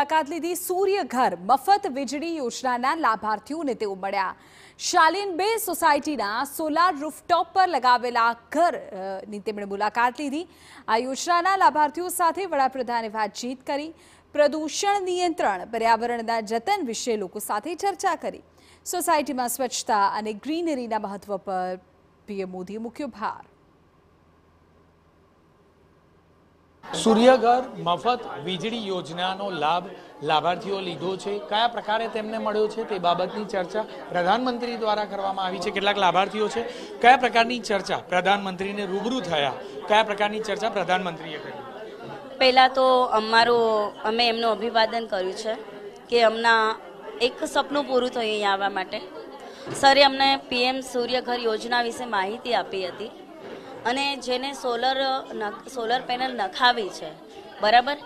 મુલાકાત લીધી સૂર્યઘર મફત વીજળી યોજનાના લાભાર્થીઓને તેઓ મળ્યા શાલિન બે સોસાયટીના સોલાર રૂફટોપ પર લગાવેલા ઘરની તેમણે મુલાકાત લીધી આ યોજનાના લાભાર્થીઓ સાથે વડાપ્રધાને વાતચીત કરી પ્રદૂષણ નિયંત્રણ પર્યાવરણના જતન વિશે લોકો સાથે ચર્ચા કરી સોસાયટીમાં સ્વચ્છતા અને ગ્રીનરીના મહત્વ પર પીએમ મોદીએ મૂક્યો ભાર સૂર્યઘર મફત વીજળી યોજનાનો લાભ લાભાર્થીઓ લીધો છે કયા પ્રકારે તેમને મળ્યો છે તે બાબતની ચર્ચા પ્રધાનમંત્રી દ્વારા કરવામાં આવી છે કેટલાક લાભાર્થીઓ છે કયા પ્રકારની ચર્ચા પ્રધાનમંત્રીને રૂબરૂ થયા કયા પ્રકારની ચર્ચા પ્રધાનમંત્રીએ કરી પહેલાં તો અમારું અમે એમનું અભિવાદન કર્યું છે કે અમના એક સપનું પૂરું થયું અહીંયા આવવા માટે સરે અમને પીએમ સૂર્યઘર યોજના વિશે માહિતી આપી હતી અને જેને સોલર સોલર પેનલ નખાવી છે બરાબર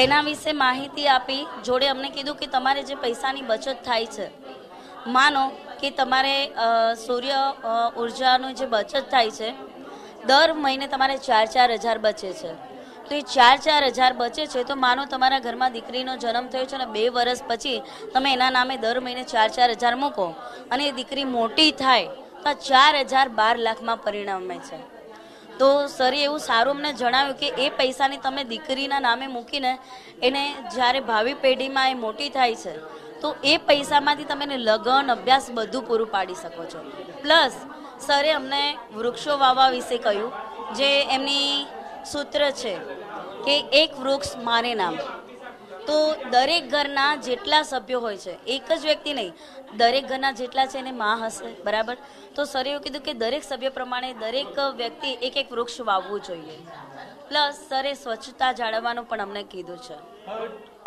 એના વિશે માહિતી આપી જોડે અમને કીધું કે તમારે જે પૈસાની બચત થાય છે માનો કે તમારે સૂર્ય ઉર્જાનું જે બચત થાય છે દર મહિને તમારે ચાર ચાર હજાર બચે છે તો એ ચાર ચાર હજાર બચે છે તો માનો તમારા ઘરમાં દીકરીનો જન્મ થયો છે અને બે વર્ષ પછી તમે એના નામે દર મહિને ચાર ચાર હજાર મૂકો અને એ દીકરી મોટી થાય તો ચાર હજાર બાર લાખમાં પરિણમે છે તો સરે એવું સારું અમને જણાવ્યું કે એ પૈસાની તમે દીકરીના નામે મૂકીને એને જ્યારે ભાવિ પેઢીમાં એ મોટી થાય છે તો એ પૈસામાંથી તમે એને લગ્ન અભ્યાસ બધું પૂરું પાડી શકો છો પ્લસ સરે અમને વૃક્ષો વાવવા વિશે કહ્યું જે એમની સૂત્ર છે કે એક વૃક્ષ મારે નામ તો દરેક ઘરના જેટલા સભ્યો હોય છે એક જ વ્યક્તિ નહીં દરેક ઘરના જેટલા છે એને માં હશે બરાબર તો સર એવું કીધું કે દરેક સભ્ય પ્રમાણે દરેક વ્યક્તિ એક એક વૃક્ષ વાવવું જોઈએ પ્લસ સરે સ્વચ્છતા જાળવવાનું પણ અમને કીધું છે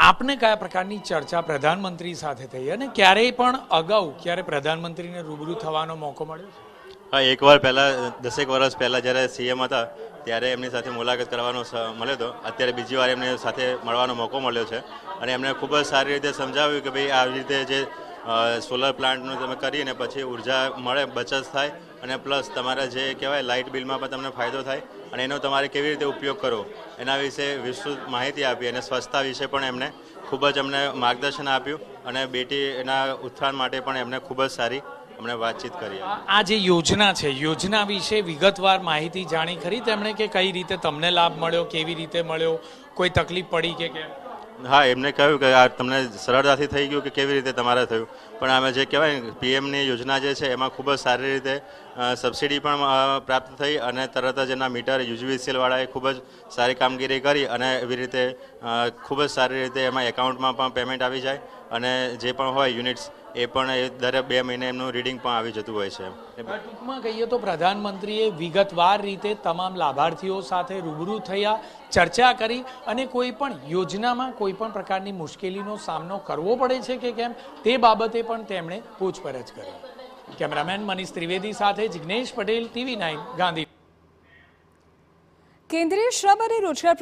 આપને કયા પ્રકારની ચર્ચા પ્રધાનમંત્રી સાથે થઈ અને ક્યારેય પણ અગાઉ ક્યારે પ્રધાનમંત્રીને રૂબરૂ થવાનો મોકો મળ્યો હા એક વાર પહેલાં દસેક વર્ષ પહેલાં જ્યારે સીએમ હતા ત્યારે એમની સાથે મુલાકાત કરવાનો મળ્યો હતો અત્યારે બીજી વાર એમને સાથે મળવાનો મોકો મળ્યો છે અને એમણે ખૂબ જ સારી રીતે સમજાવ્યું કે ભાઈ આવી રીતે જે સોલર પ્લાન્ટનું તમે કરીને પછી ઉર્જા મળે બચત થાય અને પ્લસ તમારા જે કહેવાય લાઇટ બિલમાં પણ તમને ફાયદો થાય અને એનો તમારે કેવી રીતે ઉપયોગ કરો એના વિશે વિસ્તૃત માહિતી આપી અને સ્વચ્છતા વિશે પણ એમને ખૂબ જ અમને માર્ગદર્શન આપ્યું અને બેટી એના ઉત્થાન માટે પણ એમને ખૂબ જ સારી એમણે વાતચીત કરી આ જે યોજના છે યોજના વિશે વિગતવાર માહિતી જાણી ખરી તેમણે કે કઈ રીતે તમને લાભ મળ્યો કેવી રીતે મળ્યો કોઈ તકલીફ પડી કે કેમ હા એમને કહ્યું કે આ તમને સરળતાથી થઈ ગયું કે કેવી રીતે તમારે થયું પણ આમે જે કહેવાય પીએમની યોજના જે છે એમાં ખૂબ જ સારી રીતે સબસિડી પણ પ્રાપ્ત થઈ અને તરત જ એના મીટર યુજીવીસીએલવાળાએ ખૂબ જ સારી કામગીરી કરી અને એવી રીતે ખૂબ જ સારી રીતે એમાં એકાઉન્ટમાં પણ પેમેન્ટ આવી જાય અને જે પણ હોય યુનિટ્સ એ પણ દર બે મહિને એમનું રીડિંગ પણ આવી જતું હોય છે ટૂંકમાં કહીએ તો પ્રધાનમંત્રીએ વિગતવાર રીતે તમામ લાભાર્થીઓ સાથે રૂબરૂ થયા ચર્ચા કરી અને કોઈ પણ યોજનામાં કોઈ પણ પ્રકારની મુશ્કેલીનો સામનો કરવો પડે છે કે કેમ તે બાબતે પણ તેમણે પૂછપરછ કરી કેમેરામેન મનીષ ત્રિવેદી સાથે જિજ્ઞેશ પટેલ ટીવી નાઇન ગાંધી કેન્દ્રીય શ્રમ અને રોજગાર